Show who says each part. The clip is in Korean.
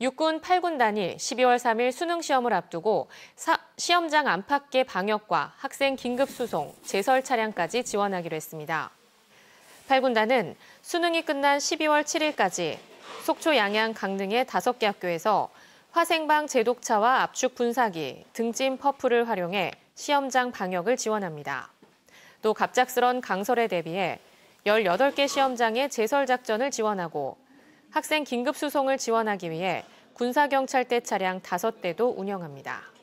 Speaker 1: 육군 8군단이 12월 3일 수능시험을 앞두고 사, 시험장 안팎의 방역과 학생 긴급수송, 제설 차량까지 지원하기로 했습니다. 8군단은 수능이 끝난 12월 7일까지 속초 양양 강릉의 5개 학교에서 화생방 제독차와 압축 분사기, 등짐 퍼프를 활용해 시험장 방역을 지원합니다. 또 갑작스런 강설에 대비해 18개 시험장의 제설 작전을 지원하고 학생 긴급 수송을 지원하기 위해 군사경찰대 차량 5대도 운영합니다.